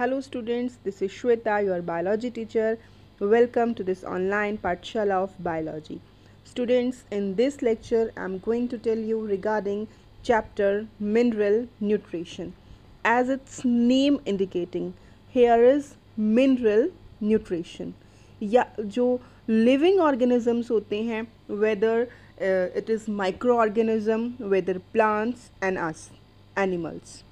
Hello students this is Shweta your biology teacher welcome to this online pathshala of biology students in this lecture I am going to tell you regarding chapter mineral nutrition as its name indicating here is mineral nutrition या जो living organisms होते हैं whether it is micro organism whether plants and us animals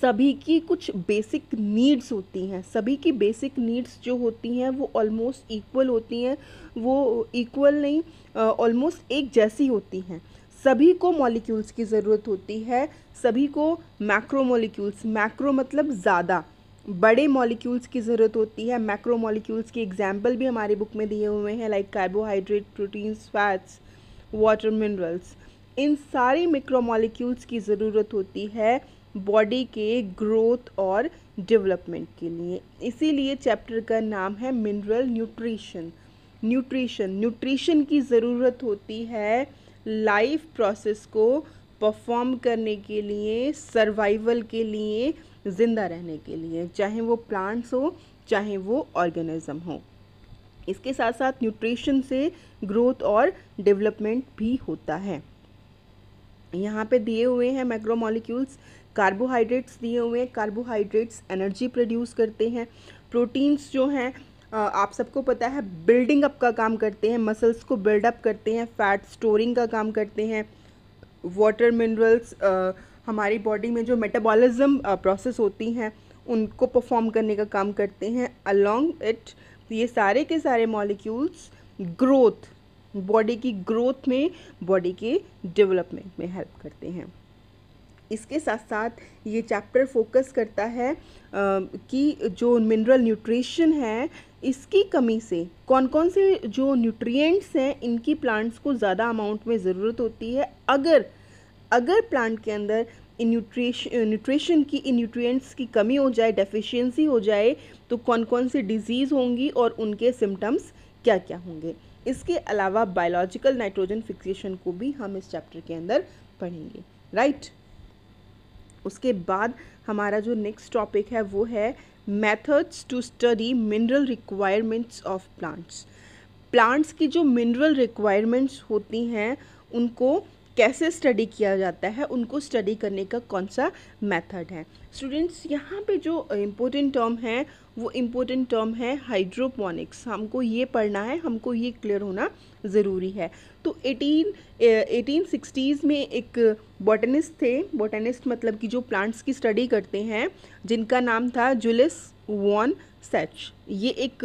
सभी की कुछ basic needs होती हैं सभी की बेसिक नीड्स जो होती हैं वो ऑलमोस्ट इक्वल होती हैं वो इक्वल नहीं ऑलमोस्ट एक जैसी होती हैं सभी को मॉलिक्यूल्स की ज़रूरत होती है सभी को मैक्रो मॉलिक्यूल्स मैक्रो मतलब ज़्यादा बड़े मॉलिक्यूल्स की ज़रूरत होती है मैक्रो मॉलिक्यूल्स की एग्जाम्पल भी हमारे बुक में दिए हुए हैं like carbohydrate proteins fats water minerals इन सारी मिक्रो मॉलिक्यूल्स की ज़रूरत होती है बॉडी के ग्रोथ और डेवलपमेंट के लिए इसीलिए चैप्टर का नाम है मिनरल न्यूट्रिशन न्यूट्रिशन न्यूट्रिशन की ज़रूरत होती है लाइफ प्रोसेस को परफॉर्म करने के लिए सर्वाइवल के लिए ज़िंदा रहने के लिए चाहे वो प्लांट्स हो चाहे वो ऑर्गेनिज़म हो इसके साथ साथ न्यूट्रिशन से ग्रोथ और डेवलपमेंट भी होता है यहाँ पे दिए हुए हैं मैक्रोमोलिक्यूल्स कार्बोहाइड्रेट्स दिए हुए हैं कार्बोहाइड्रेट्स एनर्जी प्रोड्यूस करते हैं प्रोटीन्स जो हैं आप सबको पता है बिल्डिंग अप का काम करते हैं मसल्स को बिल्डअप करते हैं फैट स्टोरिंग का काम करते हैं वाटर मिनरल्स हमारी बॉडी में जो मेटाबॉलिज्म प्रोसेस होती हैं उनको परफॉर्म करने का काम करते हैं अलॉन्ग इट ये सारे के सारे मॉलिक्यूल्स ग्रोथ बॉडी की ग्रोथ में बॉडी के डेवलपमेंट में हेल्प करते हैं इसके साथ साथ ये चैप्टर फोकस करता है आ, कि जो मिनरल न्यूट्रिशन है इसकी कमी से कौन कौन से जो न्यूट्रिएंट्स हैं इनकी प्लांट्स को ज़्यादा अमाउंट में ज़रूरत होती है अगर अगर प्लांट के अंदर इन न्यूट्रिशन न्यूट्रिशन की इन न्यूट्रिएंट्स की कमी हो जाए डेफिशिएंसी हो जाए तो कौन कौन सी डिजीज़ होंगी और उनके सिम्टम्स क्या क्या होंगे इसके अलावा बायोलॉजिकल नाइट्रोजन फिक्सेशन को भी हम इस चैप्टर के अंदर पढ़ेंगे राइट right? उसके बाद हमारा जो नेक्स्ट टॉपिक है वो है methods to study mineral requirements of plants plants की जो मिनरल रिक्वायरमेंट्स होती हैं उनको कैसे स्टडी किया जाता है उनको स्टडी करने का कौन सा मेथड है स्टूडेंट्स यहाँ पे जो इम्पोर्टेंट टर्म है वो इम्पोर्टेंट टर्म है हाइड्रोपोनिक्स हमको ये पढ़ना है हमको ये क्लियर होना ज़रूरी है तो एटीन एटीन सिक्सटीज़ में एक बॉटनिस्ट थे बॉटनिस्ट मतलब कि जो प्लांट्स की स्टडी करते हैं जिनका नाम था जुलिस वॉन सेच ये एक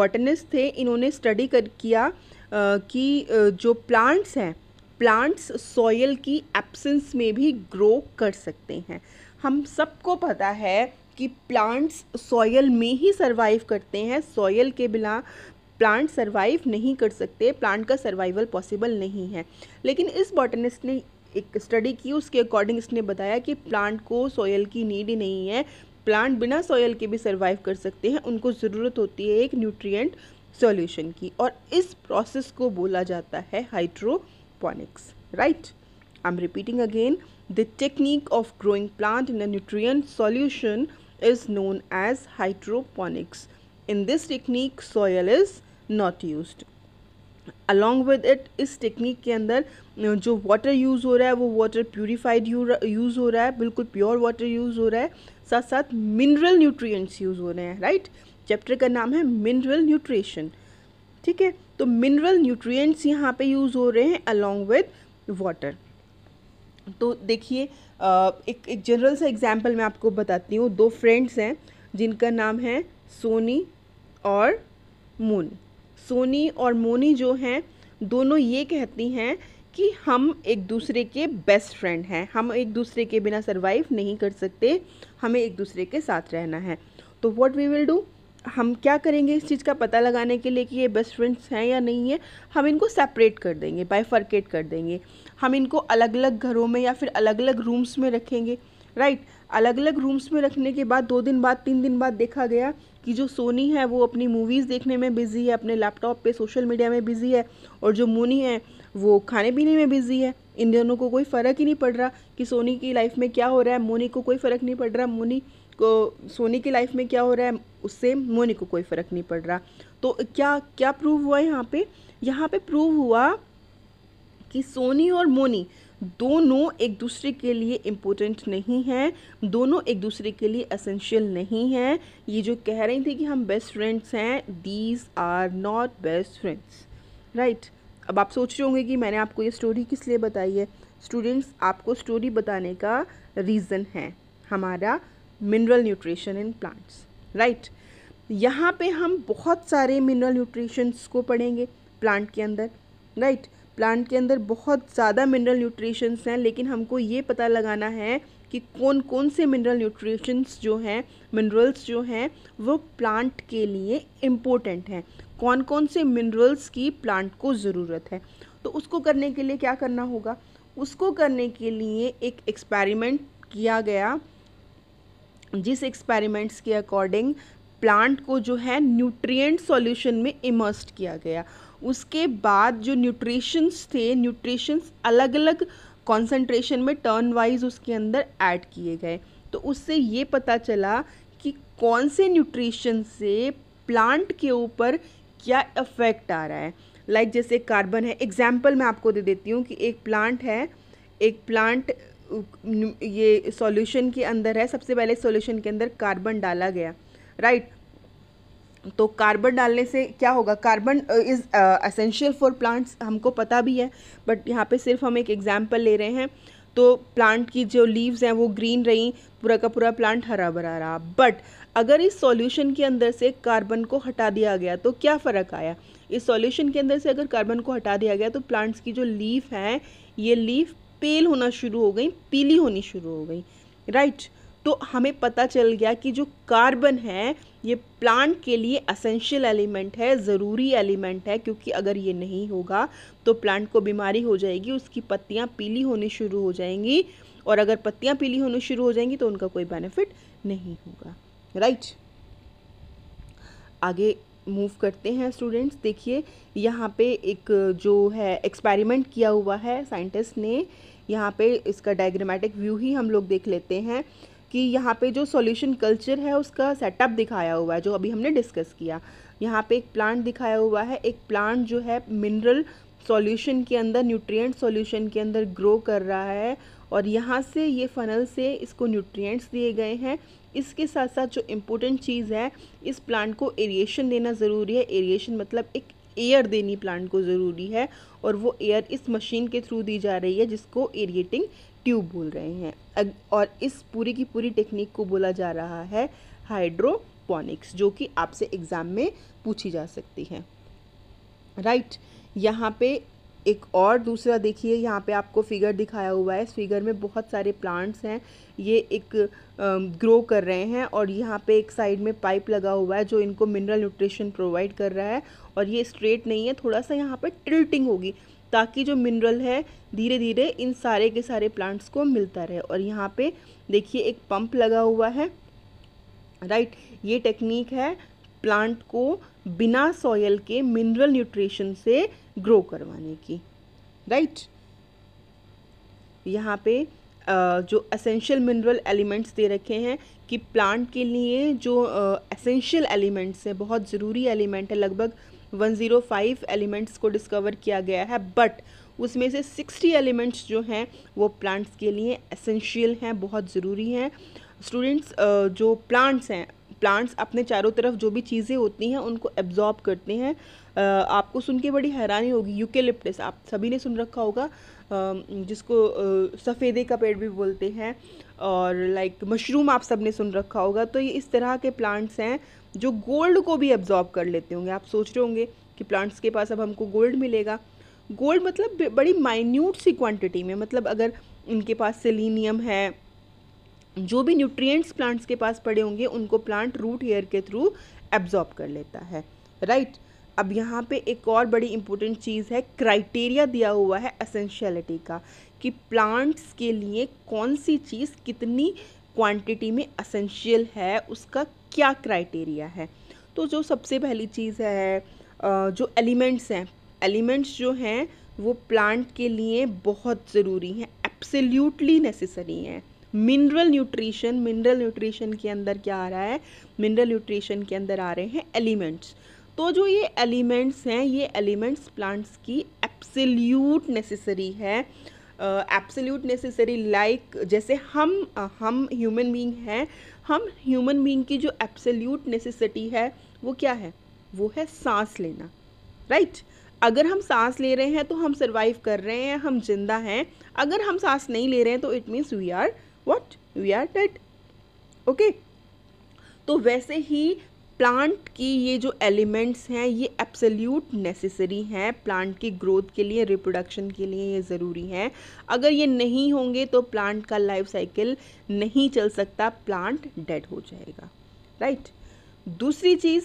बॉटनिस्ट थे इन्होंने स्टडी कर किया कि जो प्लांट्स हैं प्लांट्स सॉयल की एब्सेंस में भी ग्रो कर सकते हैं हम सबको पता है कि प्लांट्स सॉयल में ही सर्वाइव करते हैं सॉयल के बिना प्लांट सर्वाइव नहीं कर सकते प्लांट का सर्वाइवल पॉसिबल नहीं है लेकिन इस बॉटनिस्ट ने एक स्टडी की उसके अकॉर्डिंग इसने बताया कि प्लांट को सॉयल की नीड ही नहीं है प्लांट बिना सॉयल के भी सर्वाइव कर सकते हैं उनको ज़रूरत होती है एक न्यूट्रिएंट सॉल्यूशन की और इस प्रोसेस को बोला जाता है hydro aquaponics right i'm repeating again the technique of growing plant in a nutrient solution is known as hydroponics in this technique soil is not used along with it इस technique के अंदर जो water use हो रहा है वो water purified use हो रहा है बिल्कुल प्योर वाटर यूज़ हो रहा है साथ साथ मिनरल न्यूट्रिएंट्स यूज़ हो रहे हैं राइट चैप्टर का नाम है मिनरल न्यूट्रिशन ठीक है तो मिनरल न्यूट्रिएंट्स यहाँ पे यूज़ हो रहे हैं अलॉन्ग विद वाटर तो देखिए एक एक जनरल सा एग्जाम्पल मैं आपको बताती हूँ दो फ्रेंड्स हैं जिनका नाम है सोनी और मोनी सोनी और मोनी जो हैं दोनों ये कहती हैं कि हम एक दूसरे के बेस्ट फ्रेंड हैं हम एक दूसरे के बिना सरवाइव नहीं कर सकते हमें एक दूसरे के साथ रहना है तो व्हाट वी विल डू हम क्या करेंगे इस चीज़ का पता लगाने के लिए कि ये बेस्ट फ्रेंड्स हैं या नहीं है हम इनको सेपरेट कर देंगे बायफर्केट कर देंगे हम इनको अलग अलग घरों में या फिर अलग अलग रूम्स में रखेंगे राइट अलग अलग रूम्स में रखने के बाद दो दिन बाद तीन दिन बाद देखा गया कि जो सोनी है वो अपनी मूवीज़ देखने में बिज़ी है अपने लैपटॉप पे सोशल मीडिया में बिज़ी है और जो मोनी है वो खाने पीने में बिज़ी है इन दोनों को कोई फ़र्क ही नहीं पड़ रहा कि सोनी की लाइफ में क्या हो रहा है मोनी को कोई फ़र्क नहीं पड़ रहा मोनी को सोनी की लाइफ में क्या हो रहा है उससे मोनी को कोई फ़र्क नहीं पड़ रहा तो क्या क्या प्रूव हुआ यहाँ पे यहाँ पे प्रूव हुआ कि सोनी और मोनी दोनों एक दूसरे के लिए इम्पोर्टेंट नहीं हैं दोनों एक दूसरे के लिए असेंशियल नहीं हैं ये जो कह रही थी कि हम बेस्ट फ्रेंड्स हैं these are not best friends right अब आप सोच रहे होंगे कि मैंने आपको ये स्टोरी किस लिए बताई है स्टूडेंट्स आपको स्टोरी बताने का रीज़न है हमारा mineral nutrition in plants right यहाँ पे हम बहुत सारे मिनरल न्यूट्रिशंस को पढ़ेंगे प्लांट के अंदर राइट right? प्लांट के अंदर बहुत ज़्यादा मिनरल न्यूट्रिशंस हैं लेकिन हमको ये पता लगाना है कि कौन कौन से मिनरल न्यूट्रिशंस जो हैं मिनरल्स जो हैं वो प्लांट के लिए इम्पोर्टेंट हैं कौन कौन से मिनरल्स की प्लांट को ज़रूरत है तो उसको करने के लिए क्या करना होगा उसको करने के लिए एक एक्सपेरिमेंट किया गया जिस एक्सपेरिमेंट्स के अकॉर्डिंग प्लांट को जो है न्यूट्रिएंट सॉल्यूशन में इमर्स्ड किया गया उसके बाद जो न्यूट्रिशंस थे न्यूट्रिशंस अलग अलग कॉन्सेंट्रेशन में टर्न वाइज उसके अंदर ऐड किए गए तो उससे ये पता चला कि कौन से न्यूट्रिशन से प्लांट के ऊपर क्या इफ़ेक्ट आ रहा है लाइक like जैसे कार्बन है एग्जाम्पल मैं आपको दे देती हूँ कि एक प्लांट है एक प्लांट ये सॉल्यूशन के अंदर है सबसे पहले सॉल्यूशन के अंदर कार्बन डाला गया राइट तो कार्बन डालने से क्या होगा carbon is essential for plants हमको पता भी है बट यहाँ पे सिर्फ हम एक एग्जाम्पल ले रहे हैं तो प्लांट की जो लीव्स हैं वो ग्रीन रहीं पूरा का पूरा प्लांट हरा भरा रहा बट अगर इस सॉल्यूशन के अंदर से कार्बन को हटा दिया गया तो क्या फ़र्क आया इस सॉल्यूशन के अंदर से अगर कार्बन को हटा दिया गया तो प्लांट्स की जो लीफ हैं ये लीफ पेल होना शुरू हो गई पीली होनी शुरू हो गई राइट तो हमें पता चल गया कि जो कार्बन है ये प्लांट के लिए असेंशियल एलिमेंट है ज़रूरी एलिमेंट है क्योंकि अगर ये नहीं होगा तो प्लांट को बीमारी हो जाएगी उसकी पत्तियाँ पीली होनी शुरू हो जाएंगी और अगर पत्तियाँ पीली होनी शुरू हो जाएंगी तो उनका कोई बेनिफिट नहीं होगा राइट आगे मूव करते हैं स्टूडेंट्स देखिए यहाँ पे एक जो है एक्सपेरिमेंट किया हुआ है साइंटिस्ट ने यहाँ पे इसका डायग्रामेटिक व्यू ही हम लोग देख लेते हैं कि यहाँ पे जो सॉल्यूशन कल्चर है उसका सेटअप दिखाया हुआ है जो अभी हमने डिस्कस किया यहाँ पे एक प्लांट दिखाया हुआ है एक प्लांट जो है मिनरल सॉल्यूशन के अंदर न्यूट्रिएंट सॉल्यूशन के अंदर ग्रो कर रहा है और यहाँ से ये फनल से इसको न्यूट्रिएंट्स दिए गए हैं इसके साथ साथ जो इम्पोर्टेंट चीज़ है इस प्लांट को एरिएशन देना ज़रूरी है एरिएशन मतलब एक एयर देनी प्लांट को ज़रूरी है और वो एयर इस मशीन के थ्रू दी जा रही है जिसको एरिएटिंग ट्यूब बोल रहे हैं और इस पूरी की पूरी टेक्निक को बोला जा रहा है हाइड्रोपोनिक्स जो कि आपसे एग्ज़ाम में पूछी जा सकती है राइट right. यहाँ पे एक और दूसरा देखिए यहाँ पे आपको फिगर दिखाया हुआ है इस फिगर में बहुत सारे प्लांट्स हैं ये एक ग्रो कर रहे हैं और यहाँ पे एक साइड में पाइप लगा हुआ है जो इनको मिनरल न्यूट्रिशन प्रोवाइड कर रहा है और ये स्ट्रेट नहीं है थोड़ा सा यहाँ पर टिल्टिंग होगी ताकि जो मिनरल है धीरे धीरे इन सारे के सारे प्लांट्स को मिलता रहे और यहाँ पे देखिए एक पंप लगा हुआ है राइट ये टेक्निक है प्लांट को बिना सॉयल के मिनरल न्यूट्रिशन से ग्रो करवाने की राइट यहाँ पे जो एसेंशियल मिनरल एलिमेंट्स दे रखे हैं कि प्लांट के लिए जो एसेंशियल एलिमेंट्स हैं बहुत ज़रूरी एलिमेंट है लगभग 105 एलिमेंट्स को डिस्कवर किया गया है बट उसमें से 60 एलिमेंट्स जो हैं वो प्लांट्स के लिए एसेंशियल हैं बहुत ज़रूरी हैं स्टूडेंट्स जो प्लांट्स हैं प्लांट्स अपने चारों तरफ जो भी चीज़ें होती हैं उनको एब्जॉर्ब करते हैं आपको सुन के बड़ी हैरानी होगी यूकेलिप्टिस आप सभी ने सुन रखा होगा जिसको सफ़ेदे का पेड़ भी बोलते हैं और लाइक मशरूम आप सब ने सुन रखा होगा तो ये इस तरह के प्लांट्स हैं जो गोल्ड को भी एब्जॉर्ब कर लेते होंगे आप सोच रहे होंगे कि प्लांट्स के पास अब हमको गोल्ड मिलेगा गोल्ड मतलब बड़ी माइन्यूट सी क्वांटिटी में मतलब अगर इनके पास सेलिनियम है जो भी न्यूट्रिएंट्स प्लांट्स के पास पड़े होंगे उनको प्लांट रूट हेयर के थ्रू एब्जॉर्ब कर लेता है राइट right? अब यहाँ पे एक और बड़ी इम्पोर्टेंट चीज़ है क्राइटेरिया दिया हुआ है असेंशलिटी का कि प्लांट्स के लिए कौन सी चीज़ कितनी क्वांटिटी में असेंशियल है उसका क्या क्राइटेरिया है तो जो सबसे पहली चीज़ है जो एलिमेंट्स हैं एलिमेंट्स जो हैं वो प्लांट के लिए बहुत ज़रूरी हैं एब्सल्यूटली नेसेसरी हैं मिनरल न्यूट्रिशन मिनरल न्यूट्रिशन के अंदर क्या आ रहा है मिनरल न्यूट्रिशन के अंदर आ रहे हैं एलिमेंट्स तो जो ये एलिमेंट्स हैं ये एलिमेंट्स प्लांट्स की एप्सल्यूट नेसेसरी है एप्सल्यूट नेसेसरी लाइक जैसे हम uh, हम ह्यूमन बीइंग हैं हम ह्यूमन बीइंग की जो एप्सल्यूट नेसेसिटी है वो क्या है वो है सांस लेना राइट right? अगर हम सांस ले रहे हैं तो हम सर्वाइव कर रहे हैं हम जिंदा हैं अगर हम सांस नहीं ले रहे हैं तो it means we are what we are dead okay तो वैसे ही प्लांट की ये जो एलिमेंट्स हैं ये एब्सोल्यूट नेसेसरी हैं प्लांट की ग्रोथ के लिए रिप्रोडक्शन के लिए ये ज़रूरी हैं अगर ये नहीं होंगे तो प्लांट का लाइफ साइकिल नहीं चल सकता प्लांट डेड हो जाएगा राइट दूसरी चीज़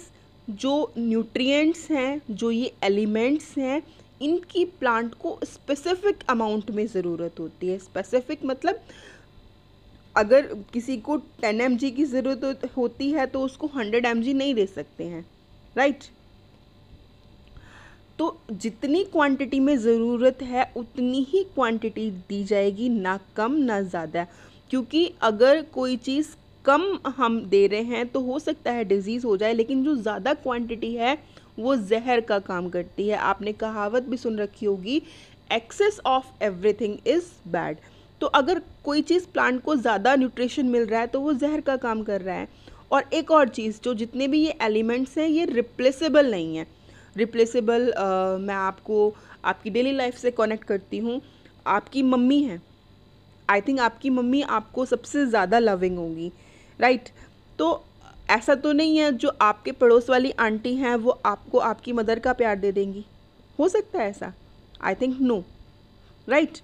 जो न्यूट्रिएंट्स हैं जो ये एलिमेंट्स हैं इनकी प्लांट को स्पेसिफिक अमाउंट में ज़रूरत होती है स्पेसिफिक मतलब अगर किसी को टेन एम की ज़रूरत होती है तो उसको हंड्रेड एम नहीं दे सकते हैं राइट तो जितनी क्वांटिटी में ज़रूरत है उतनी ही क्वांटिटी दी जाएगी ना कम ना ज़्यादा क्योंकि अगर कोई चीज़ कम हम दे रहे हैं तो हो सकता है डिज़ीज़ हो जाए लेकिन जो ज़्यादा क्वांटिटी है वो जहर का काम करती है आपने कहावत भी सुन रखी होगी excess of everything is bad तो अगर कोई चीज़ प्लांट को ज़्यादा न्यूट्रिशन मिल रहा है तो वो जहर का काम कर रहा है और एक और चीज़ जो जितने भी ये एलिमेंट्स हैं ये रिप्लेसेबल नहीं है रिप्लेसेबल uh, मैं आपको आपकी डेली लाइफ से कनेक्ट करती हूँ आपकी मम्मी है आई थिंक आपकी मम्मी आपको सबसे ज़्यादा लविंग होंगी राइट right? तो ऐसा तो नहीं है जो आपके पड़ोस वाली आंटी हैं वो आपको आपकी मदर का प्यार दे देंगी हो सकता है ऐसा आई थिंक नो राइट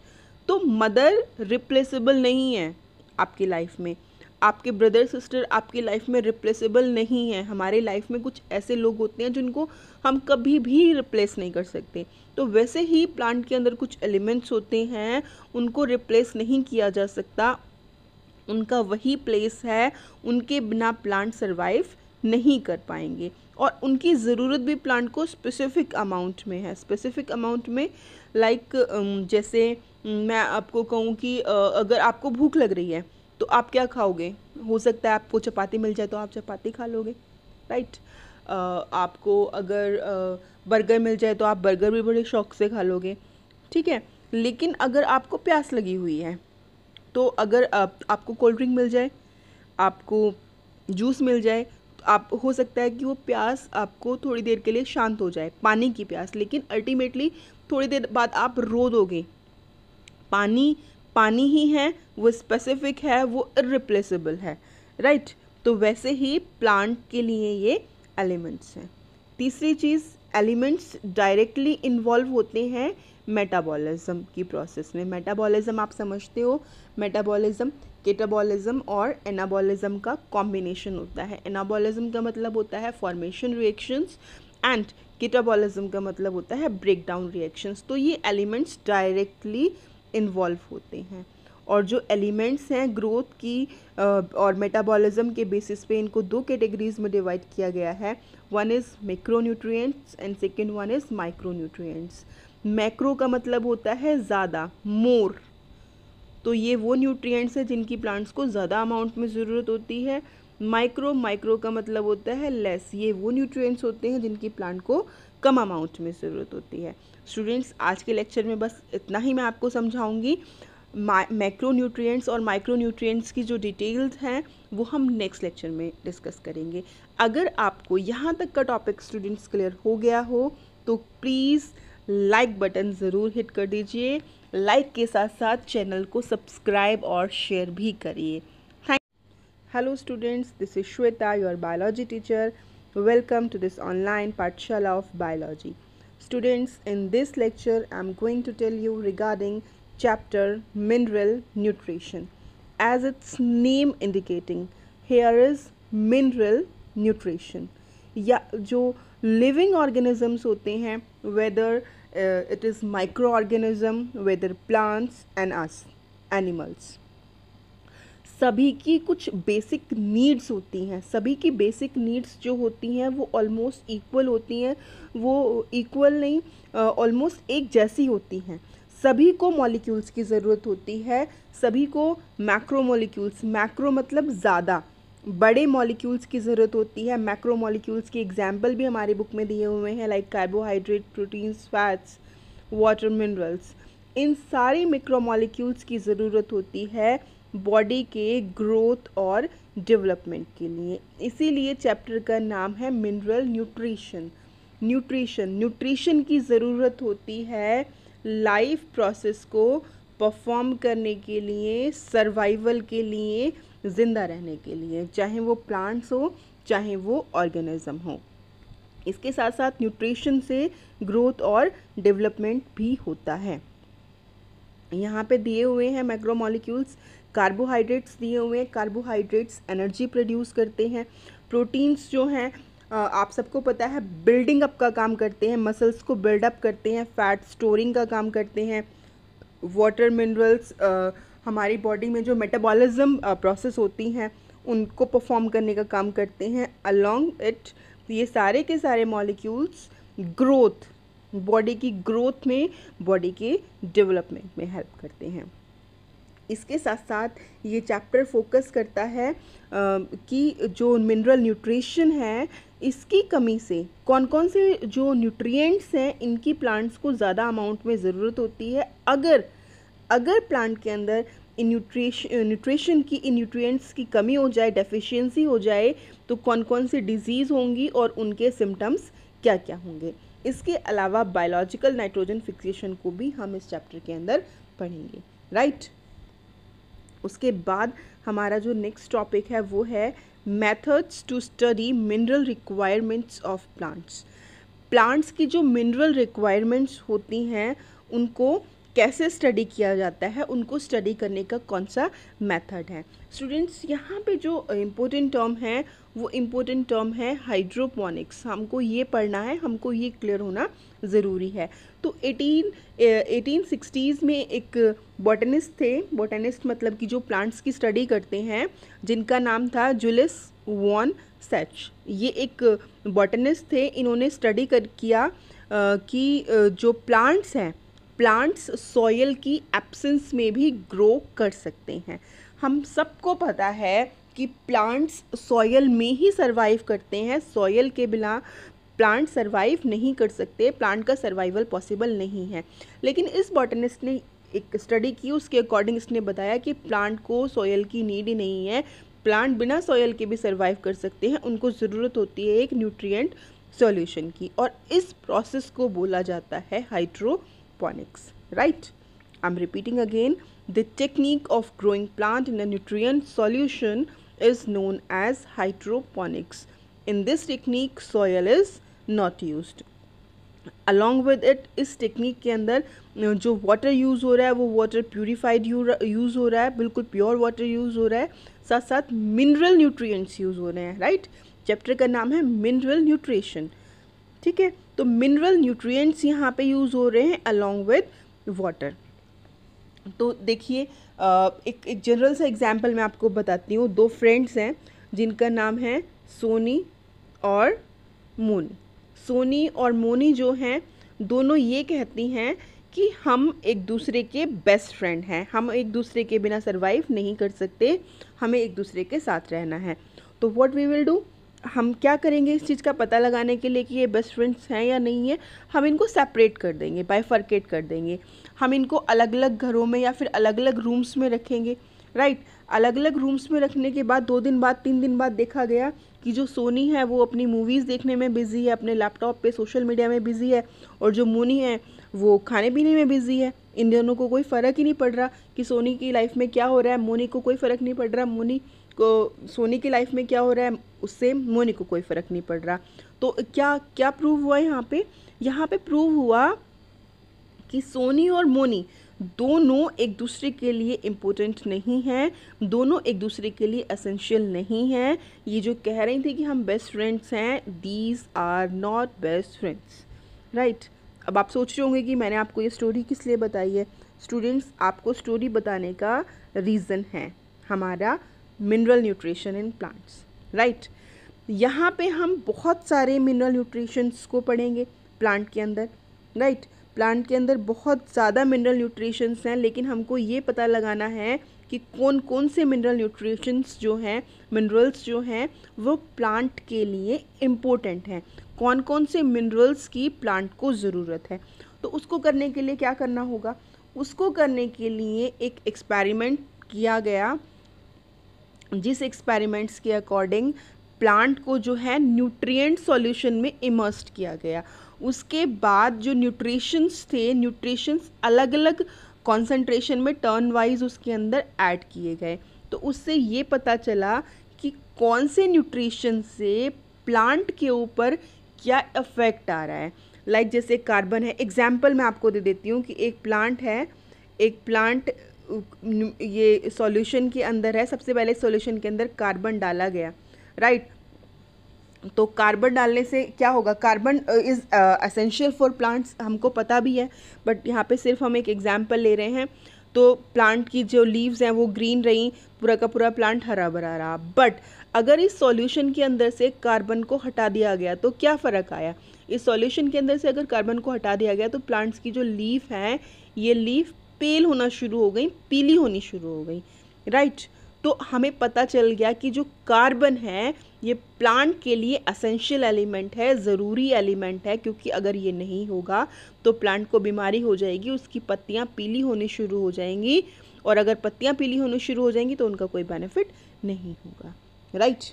तो मदर रिप्लेसेबल नहीं है आपकी लाइफ में आपके ब्रदर सिस्टर आपकी लाइफ में रिप्लेसेबल नहीं है हमारे लाइफ में कुछ ऐसे लोग होते हैं जिनको हम कभी भी रिप्लेस नहीं कर सकते तो वैसे ही प्लांट के अंदर कुछ एलिमेंट्स होते हैं उनको रिप्लेस नहीं किया जा सकता उनका वही प्लेस है उनके बिना प्लांट सर्वाइव नहीं कर पाएंगे और उनकी ज़रूरत भी प्लांट को स्पेसिफिक अमाउंट में है स्पेसिफिक अमाउंट में लाइक like, um, जैसे um, मैं आपको कहूँ कि अगर आपको भूख लग रही है तो आप क्या खाओगे हो सकता है आपको चपाती मिल जाए तो आप चपाती खा लोगे राइट आपको अगर बर्गर मिल जाए तो आप बर्गर भी बड़े शौक से खा लोगे ठीक है लेकिन अगर आपको प्यास लगी हुई है तो अगर आप, आपको कोल्ड ड्रिंक मिल जाए आपको जूस मिल जाए आप हो सकता है कि वो प्यास आपको थोड़ी देर के लिए शांत हो जाए पानी की प्यास लेकिन अल्टीमेटली थोड़ी देर बाद आप रो दोगे पानी पानी ही है वो स्पेसिफिक है वो रिप्लेसेबल है राइट right? तो वैसे ही प्लांट के लिए ये एलिमेंट्स हैं तीसरी चीज़ एलिमेंट्स डायरेक्टली इन्वॉल्व होते हैं मेटाबॉलिज्म की प्रोसेस में मेटाबॉलिज्म आप समझते हो मेटाबॉलिज्म केटाबॉलिज्म और एनाबॉलिज्म का कॉम्बिनेशन होता है एनाबॉलिज्म का मतलब होता है फॉर्मेशन रिएक्शंस एंड केटाबॉलिज्म का मतलब होता है ब्रेकडाउन रिएक्शंस तो ये एलिमेंट्स डायरेक्टली इन्वॉल्व होते हैं और जो एलिमेंट्स हैं ग्रोथ की और मेटाबॉलिज्म के बेसिस पे इनको दो कैटेगरीज में डिवाइड किया गया है one is macro nutrients and second one is micro nutrients macro का मतलब होता है ज़्यादा मोर तो ये वो न्यूट्रिएंट्स हैं जिनकी प्लांट्स को ज़्यादा अमाउंट में ज़रूरत होती है माइक्रो माइक्रो का मतलब होता है लेस ये वो न्यूट्रिएंट्स होते हैं जिनकी प्लांट को कम अमाउंट में ज़रूरत होती है स्टूडेंट्स आज के लेक्चर में बस इतना ही मैं आपको समझाऊँगी मैक्रो न्यूट्रिएंट्स और माइक्रो न्यूट्रिएंट्स की जो डिटेल्स हैं वो हम नेक्स्ट लेक्चर में डिस्कस करेंगे अगर आपको यहाँ तक का टॉपिक स्टूडेंट्स क्लियर हो गया हो तो प्लीज़ लाइक बटन ज़रूर हिट कर दीजिए लाइक के साथ साथ चैनल को सब्सक्राइब और शेयर भी करिए hello students this is Shweta your biology teacher welcome to this online pathshala of biology students in this lecture I am going to tell you regarding chapter mineral nutrition as its name indicating here is mineral nutrition या जो living organisms होते हैं whether uh, it is microorganism whether plants and us animals सभी की कुछ basic needs होती हैं सभी की बेसिक नीड्स जो होती हैं वो ऑलमोस्ट इक्वल होती हैं वो इक्वल नहीं ऑलमोस्ट uh, एक जैसी होती हैं सभी को मॉलिक्यूल्स की ज़रूरत होती है सभी को मैक्रो मॉलिक्यूल्स मैक्रो मतलब ज़्यादा बड़े मॉलिक्यूल्स की ज़रूरत होती है मैक्रो मॉलिक्यूल्स की एग्जाम्पल भी हमारे बुक में दिए हुए हैं like carbohydrate proteins fats water minerals इन सारे मिक्रो मॉलिक्यूल्स की ज़रूरत होती है बॉडी के ग्रोथ और डेवलपमेंट के लिए इसीलिए चैप्टर का नाम है मिनरल न्यूट्रिशन न्यूट्रिशन न्यूट्रिशन की ज़रूरत होती है लाइफ प्रोसेस को परफॉर्म करने के लिए सर्वाइवल के लिए ज़िंदा रहने के लिए चाहे वो प्लांट्स हो चाहे वो ऑर्गेनिज्म हो इसके साथ साथ न्यूट्रिशन से ग्रोथ और डेवलपमेंट भी होता है यहाँ पे दिए हुए हैं मैक्रोमोलिक्यूल्स कार्बोहाइड्रेट्स दिए हुए हैं कार्बोहाइड्रेट्स एनर्जी प्रोड्यूस करते हैं प्रोटीन्स जो हैं आप सबको पता है बिल्डिंग अप का काम करते हैं मसल्स को बिल्डअप करते हैं फैट स्टोरिंग का काम करते हैं वाटर मिनरल्स हमारी बॉडी में जो मेटाबॉलिज्म प्रोसेस होती हैं उनको परफॉर्म करने का काम करते हैं अलॉन्ग इट ये सारे के सारे मॉलिक्यूल्स ग्रोथ बॉडी की ग्रोथ में बॉडी के डेवलपमेंट में हेल्प करते हैं इसके साथ साथ ये चैप्टर फोकस करता है आ, कि जो मिनरल न्यूट्रिशन है इसकी कमी से कौन कौन से जो न्यूट्रिएंट्स हैं इनकी प्लांट्स को ज़्यादा अमाउंट में ज़रूरत होती है अगर अगर प्लांट के अंदर न्यूट्रिशन न्यूट्रिशन uh, की न्यूट्रिएंट्स की कमी हो जाए डेफिशिएंसी हो जाए तो कौन कौन सी डिजीज़ होंगी और उनके सिम्टम्स क्या क्या होंगे इसके अलावा बायोलॉजिकल नाइट्रोजन फिक्सेशन को भी हम इस चैप्टर के अंदर पढ़ेंगे राइट उसके बाद हमारा जो नेक्स्ट टॉपिक है वो है methods to study mineral requirements of plants plants की जो मिनरल रिक्वायरमेंट्स होती हैं उनको कैसे स्टडी किया जाता है उनको स्टडी करने का कौन सा मेथड है स्टूडेंट्स यहाँ पे जो इम्पोर्टेंट टर्म है वो इम्पोर्टेंट टर्म है हाइड्रोपोनिक्स हमको ये पढ़ना है हमको ये क्लियर होना ज़रूरी है तो एटीन एटीन सिक्सटीज़ में एक बॉटनिस्ट थे बॉटनिस्ट मतलब कि जो प्लांट्स की स्टडी करते हैं जिनका नाम था जुलिस वॉन सेच ये एक बॉटनिस्ट थे इन्होंने स्टडी कर किया कि जो प्लांट्स हैं प्लांट्स सॉयल की एब्सेंस में भी ग्रो कर सकते हैं हम सबको पता है कि प्लांट्स सॉयल में ही सर्वाइव करते हैं सॉयल के बिना प्लांट सर्वाइव नहीं कर सकते प्लांट का सर्वाइवल पॉसिबल नहीं है लेकिन इस बॉटनिस्ट ने एक स्टडी की उसके अकॉर्डिंग इसने बताया कि प्लांट को सॉयल की नीड ही नहीं है प्लांट बिना सॉयल के भी सर्वाइव कर सकते हैं उनको ज़रूरत होती है एक न्यूट्रिएंट सॉल्यूशन की और इस प्रोसेस को बोला जाता है hydro aquaponics, right? I'm repeating again, the technique of growing plant in a nutrient solution is known as hydroponics. In this technique, soil is not used. along with it is technique ke andar जो water use हो रहा है वो water purified use हो रहा है बिल्कुल pure water use हो रहा है साथ साथ मिनरल न्यूट्रिएंट्स यूज़ हो रहे हैं राइट चैप्टर का नाम है मिनरल न्यूट्रिशन ठीक है तो मिनरल न्यूट्रिएंट्स यहाँ पे यूज़ हो रहे हैं अलॉन्ग विद वाटर तो देखिए एक एक जनरल सा एग्जाम्पल मैं आपको बताती हूँ दो फ्रेंड्स हैं जिनका नाम है सोनी और मोनी सोनी और मोनी जो हैं दोनों ये कहती हैं कि हम एक दूसरे के बेस्ट फ्रेंड हैं हम एक दूसरे के बिना सरवाइव नहीं कर सकते हमें एक दूसरे के साथ रहना है तो व्हाट वी विल डू हम क्या करेंगे इस चीज़ का पता लगाने के लिए कि ये बेस्ट फ्रेंड्स हैं या नहीं है हम इनको सेपरेट कर देंगे बायफर्केट कर देंगे हम इनको अलग अलग घरों में या फिर अलग अलग रूम्स में रखेंगे राइट अलग अलग रूम्स में रखने के बाद दो दिन बाद तीन दिन बाद देखा गया कि जो सोनी है वो अपनी मूवीज़ देखने में बिज़ी है अपने लैपटॉप पे सोशल मीडिया में बिज़ी है और जो मोनी है वो खाने पीने में बिज़ी है इन दोनों को कोई फ़र्क ही नहीं पड़ रहा कि सोनी की लाइफ में क्या हो रहा है मोनी को कोई फ़र्क नहीं पड़ रहा मोनी सोनी की लाइफ में क्या हो रहा है उससे मोनी को कोई फ़र्क नहीं पड़ रहा तो क्या क्या प्रूव हुआ यहाँ पे यहाँ पे प्रूव हुआ कि सोनी और मोनी दोनों एक दूसरे के लिए इम्पोर्टेंट नहीं हैं दोनों एक दूसरे के लिए असेंशियल नहीं हैं ये जो कह रही थी कि हम बेस्ट फ्रेंड्स हैं these are not best friends right अब आप सोच रहे होंगे कि मैंने आपको ये स्टोरी किस लिए बताई है स्टूडेंट्स आपको स्टोरी बताने का रीज़न है हमारा mineral nutrition in plants right यहाँ पे हम बहुत सारे मिनरल न्यूट्रिशंस को पढ़ेंगे प्लांट के अंदर राइट right? प्लांट के अंदर बहुत ज़्यादा मिनरल न्यूट्रिशंस हैं लेकिन हमको ये पता लगाना है कि कौन कौन से मिनरल न्यूट्रिशंस जो हैं मिनरल्स जो हैं वो प्लांट के लिए इम्पोर्टेंट हैं कौन कौन से मिनरल्स की प्लांट को ज़रूरत है तो उसको करने के लिए क्या करना होगा उसको करने के लिए एक एक्सपेरिमेंट किया गया जिस एक्सपेरिमेंट्स के अकॉर्डिंग प्लांट को जो है न्यूट्रिएंट सॉल्यूशन में इमर्स्ड किया गया उसके बाद जो न्यूट्रिशंस थे न्यूट्रिशंस अलग अलग कॉन्सेंट्रेशन में टर्न वाइज उसके अंदर ऐड किए गए तो उससे ये पता चला कि कौन से न्यूट्रिशन से प्लांट के ऊपर क्या इफ़ेक्ट आ रहा है लाइक like जैसे कार्बन है एग्जाम्पल मैं आपको दे देती हूँ कि एक प्लांट है एक प्लांट ये सॉल्यूशन के अंदर है सबसे पहले सॉल्यूशन के अंदर कार्बन डाला गया राइट तो कार्बन डालने से क्या होगा carbon is essential for plants हमको पता भी है बट यहाँ पे सिर्फ हम एक एग्जाम्पल ले रहे हैं तो प्लांट की जो लीव्स हैं वो ग्रीन रहीं पूरा का पूरा प्लांट हरा भरा रहा बट अगर इस सॉल्यूशन के अंदर से कार्बन को हटा दिया गया तो क्या फ़र्क आया इस सॉल्यूशन के अंदर से अगर कार्बन को हटा दिया गया तो प्लांट्स की जो लीफ हैं ये लीफ पेल होना शुरू हो गई पीली होनी शुरू हो गई राइट तो हमें पता चल गया कि जो कार्बन है ये प्लांट के लिए असेंशियल एलिमेंट है ज़रूरी एलिमेंट है क्योंकि अगर ये नहीं होगा तो प्लांट को बीमारी हो जाएगी उसकी पत्तियाँ पीली होनी शुरू हो जाएंगी और अगर पत्तियाँ पीली होनी शुरू हो जाएंगी तो उनका कोई बेनिफिट नहीं होगा राइट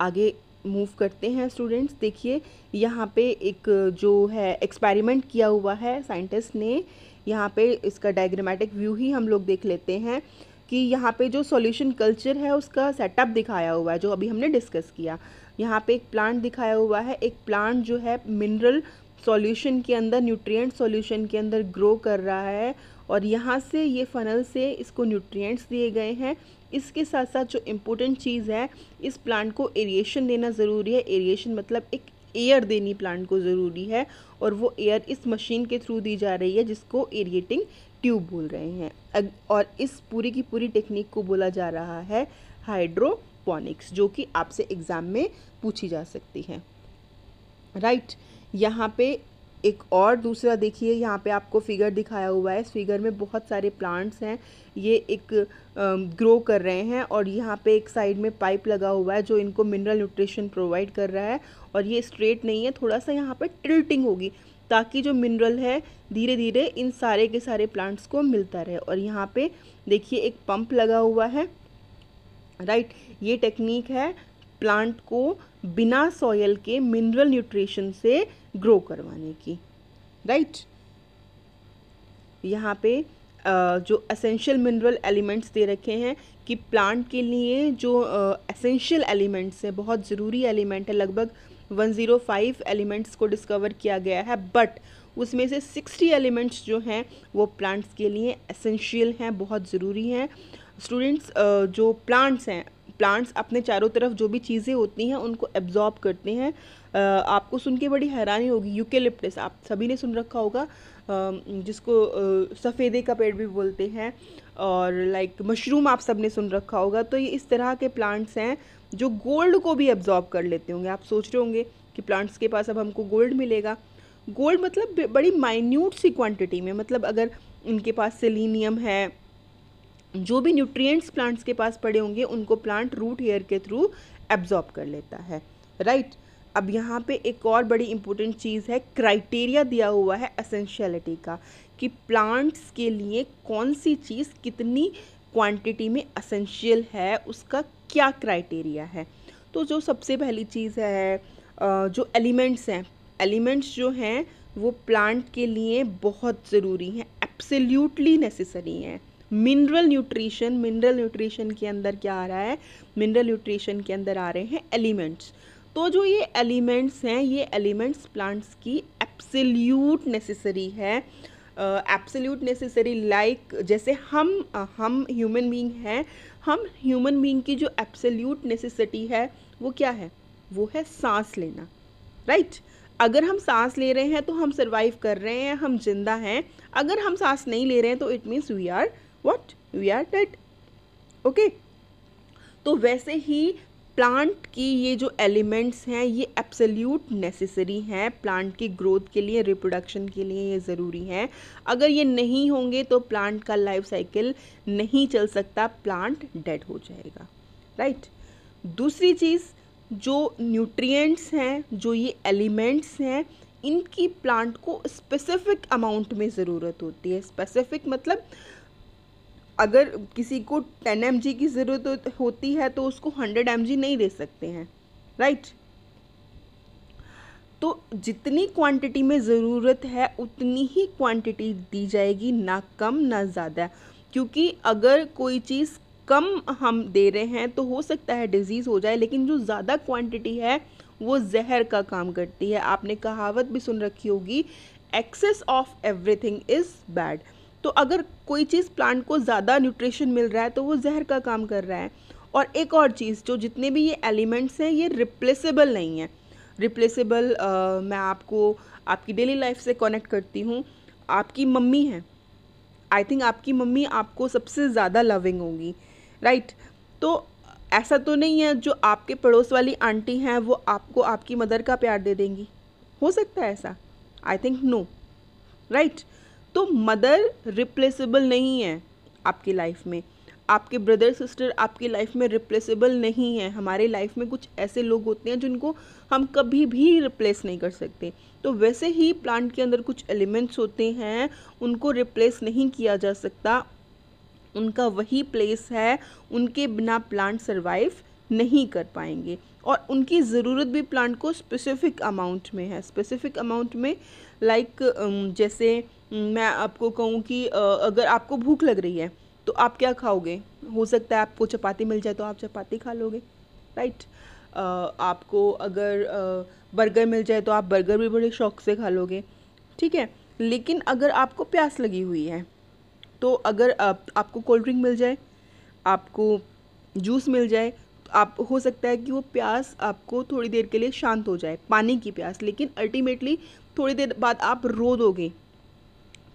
आगे मूव करते हैं स्टूडेंट्स देखिए यहाँ पे एक जो है एक्सपेरिमेंट किया हुआ है साइंटिस्ट ने यहाँ पे इसका डायग्रामेटिक व्यू ही हम लोग देख लेते हैं कि यहाँ पे जो सॉल्यूशन कल्चर है उसका सेटअप दिखाया हुआ है जो अभी हमने डिस्कस किया यहाँ पे एक प्लांट दिखाया हुआ है एक प्लांट जो है मिनरल सॉल्यूशन के अंदर न्यूट्रिएंट सॉल्यूशन के अंदर ग्रो कर रहा है और यहाँ से ये फनल से इसको न्यूट्रिएंट्स दिए गए हैं इसके साथ साथ जो इम्पोर्टेंट चीज़ है इस प्लांट को एरिएशन देना ज़रूरी है एरिएशन मतलब एक एयर देनी प्लांट को ज़रूरी है और वो एयर इस मशीन के थ्रू दी जा रही है जिसको एरिएटिंग ट्यूब बोल रहे हैं और इस पूरी की पूरी टेक्निक को बोला जा रहा है हाइड्रोपोनिक्स जो कि आपसे एग्ज़ाम में पूछी जा सकती है राइट right? यहाँ पे एक और दूसरा देखिए यहाँ पे आपको फिगर दिखाया हुआ है इस फिगर में बहुत सारे प्लांट्स हैं ये एक ग्रो कर रहे हैं और यहाँ पे एक साइड में पाइप लगा हुआ है जो इनको मिनरल न्यूट्रिशन प्रोवाइड कर रहा है और ये स्ट्रेट नहीं है थोड़ा सा यहाँ पर टिल्टिंग होगी ताकि जो मिनरल है धीरे धीरे इन सारे के सारे प्लांट्स को मिलता रहे और यहाँ पे देखिए एक पंप लगा हुआ है राइट right. ये टेक्निक है प्लांट को बिना सॉयल के मिनरल न्यूट्रिशन से ग्रो करवाने की राइट यहाँ पे जो असेंशियल मिनरल एलिमेंट्स दे रखे हैं कि प्लांट के लिए जो असेंशियल एलिमेंट्स हैं बहुत ज़रूरी एलिमेंट है लगभग 105 एलिमेंट्स को डिस्कवर किया गया है बट उसमें से 60 एलिमेंट्स जो हैं वो प्लांट्स के लिए असेंशियल हैं बहुत ज़रूरी हैं स्टूडेंट्स जो प्लांट्स हैं प्लांट्स अपने चारों तरफ जो भी चीज़ें होती हैं उनको एब्जॉर्ब करते हैं आपको सुन के बड़ी हैरानी होगी यूकेलिप्टस आप सभी ने सुन रखा होगा जिसको सफ़ेदे का पेड़ भी बोलते हैं और लाइक मशरूम आप सब ने सुन रखा होगा तो ये इस तरह के प्लांट्स हैं जो गोल्ड को भी एब्जॉर्ब कर लेते होंगे आप सोच रहे होंगे कि प्लांट्स के पास अब हमको गोल्ड मिलेगा गोल्ड मतलब बड़ी माइन्यूट सी क्वांटिटी में मतलब अगर इनके पास सेलिनियम है जो भी न्यूट्रिएंट्स प्लांट्स के पास पड़े होंगे उनको प्लांट रूट हेयर के थ्रू एब्जॉर्ब कर लेता है राइट right? अब यहाँ पे एक और बड़ी इंपॉर्टेंट चीज़ है क्राइटेरिया दिया हुआ है असेंशलिटी का कि प्लांट्स के लिए कौन सी चीज़ कितनी क्वांटिटी में असेंशियल है उसका क्या क्राइटेरिया है तो जो सबसे पहली चीज़ है जो एलिमेंट्स हैं एलिमेंट्स जो हैं वो प्लांट के लिए बहुत ज़रूरी हैं एब्सल्यूटली नेसेसरी हैं मिनरल न्यूट्रिशन मिनरल न्यूट्रिशन के अंदर क्या आ रहा है मिनरल न्यूट्रिशन के अंदर आ रहे हैं एलिमेंट्स तो जो ये एलिमेंट्स हैं ये एलिमेंट्स प्लांट्स की एप्सल्यूट नेसेसरी है एप्सल्यूट नेसेसरी लाइक जैसे हम uh, हम ह्यूमन बींग हैं हम ह्यूमन बींग की जो एप्सल्यूट नेसेसिटी है वो क्या है वो है सांस लेना राइट right? अगर हम सांस ले रहे हैं तो हम सर्वाइव कर रहे हैं हम जिंदा हैं अगर हम सांस नहीं ले रहे हैं तो it means we are what we are dead okay तो वैसे ही प्लांट की ये जो एलिमेंट्स हैं ये एब्सोल्यूट नेसेसरी हैं प्लांट की ग्रोथ के लिए रिप्रोडक्शन के लिए ये ज़रूरी हैं अगर ये नहीं होंगे तो प्लांट का लाइफ साइकिल नहीं चल सकता प्लांट डेड हो जाएगा राइट दूसरी चीज़ जो न्यूट्रिएंट्स हैं जो ये एलिमेंट्स हैं इनकी प्लांट को स्पेसिफिक अमाउंट में ज़रूरत होती है स्पेसिफिक मतलब अगर किसी को टेन एम की ज़रूरत होती है तो उसको हंड्रेड एम नहीं दे सकते हैं राइट तो जितनी क्वांटिटी में ज़रूरत है उतनी ही क्वांटिटी दी जाएगी ना कम ना ज़्यादा क्योंकि अगर कोई चीज़ कम हम दे रहे हैं तो हो सकता है डिज़ीज़ हो जाए लेकिन जो ज़्यादा क्वांटिटी है वो जहर का काम करती है आपने कहावत भी सुन रखी होगी excess of everything is bad तो अगर कोई चीज़ प्लांट को ज़्यादा न्यूट्रिशन मिल रहा है तो वो जहर का काम कर रहा है और एक और चीज़ जो जितने भी ये एलिमेंट्स हैं ये रिप्लेसेबल नहीं है रिप्लेसेबल uh, मैं आपको आपकी डेली लाइफ से कनेक्ट करती हूँ आपकी मम्मी है आई थिंक आपकी मम्मी आपको सबसे ज़्यादा लविंग होगी राइट right? तो ऐसा तो नहीं है जो आपके पड़ोस वाली आंटी हैं वो आपको आपकी मदर का प्यार दे देंगी हो सकता है ऐसा आई थिंक नो राइट तो मदर रिप्लेसेबल नहीं है आपकी लाइफ में आपके ब्रदर सिस्टर आपकी लाइफ में रिप्लेसेबल नहीं है हमारे लाइफ में कुछ ऐसे लोग होते हैं जिनको हम कभी भी रिप्लेस नहीं कर सकते तो वैसे ही प्लांट के अंदर कुछ एलिमेंट्स होते हैं उनको रिप्लेस नहीं किया जा सकता उनका वही प्लेस है उनके बिना प्लांट सर्वाइव नहीं कर पाएंगे और उनकी ज़रूरत भी प्लांट को स्पेसिफिक अमाउंट में है स्पेसिफिक अमाउंट में लाइक like, जैसे हम्म, मैं आपको कहूँ कि अगर आपको भूख लग रही है तो आप क्या खाओगे हो सकता है आपको चपाती मिल जाए तो आप चपाती खा लोगे राइट आपको अगर बर्गर मिल जाए तो आप बर्गर भी बड़े शौक से खा लोगे ठीक है लेकिन अगर आपको प्यास लगी हुई है तो अगर आप, आपको कोल्ड ड्रिंक मिल जाए आपको जूस मिल जाए आप हो सकता है कि वो प्यास आपको थोड़ी देर के लिए शांत हो जाए पानी की प्यास लेकिन अल्टीमेटली थोड़ी देर बाद आप रो दोगे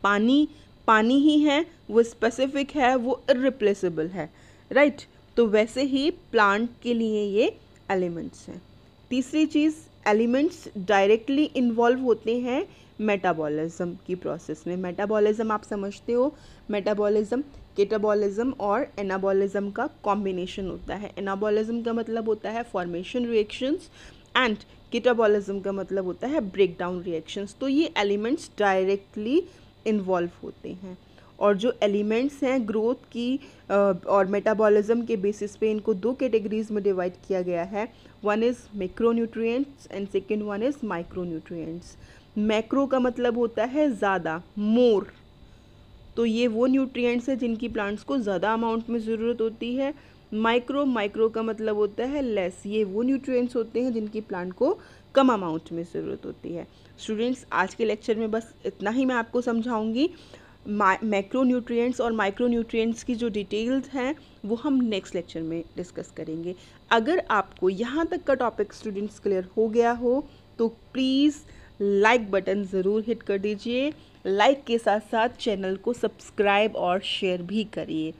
पानी पानी ही है वो स्पेसिफिक है वो इरिप्लेसेबल है राइट right? तो वैसे ही प्लांट के लिए ये एलिमेंट्स हैं तीसरी चीज़ एलिमेंट्स डायरेक्टली इन्वॉल्व होते हैं मेटाबॉलिज्म की प्रोसेस में मेटाबॉलिज्म आप समझते हो मेटाबॉलिज्म केटाबॉलिज्म और एनाबॉलिज्म का कॉम्बिनेशन होता है एनाबॉलिज्म का मतलब होता है फॉर्मेशन रिएक्शंस एंड केटाबॉलिज्म का मतलब होता है ब्रेकडाउन रिएक्शंस तो ये एलिमेंट्स डायरेक्टली इन्वॉल्व होते हैं और जो एलिमेंट्स हैं ग्रोथ की और मेटाबॉलिज्म के बेसिस पे इनको दो कैटेगरीज में डिवाइड किया गया है one is macro nutrients and second one is micro nutrients macro का मतलब होता है ज़्यादा मोर तो ये वो न्यूट्रिएंट्स हैं जिनकी प्लांट्स को ज़्यादा अमाउंट में ज़रूरत होती है माइक्रो माइक्रो का मतलब होता है लेस ये वो न्यूट्रिएंट्स होते हैं जिनकी प्लांट को कम अमाउंट में ज़रूरत होती है स्टूडेंट्स आज के लेक्चर में बस इतना ही मैं आपको समझाऊँगी मैक्रो न्यूट्रिएंट्स और माइक्रो न्यूट्रिएंट्स की जो डिटेल्स हैं वो हम नेक्स्ट लेक्चर में डिस्कस करेंगे अगर आपको यहाँ तक का टॉपिक स्टूडेंट्स क्लियर हो गया हो तो प्लीज़ लाइक बटन ज़रूर हिट कर दीजिए लाइक के साथ साथ चैनल को सब्सक्राइब और शेयर भी करिए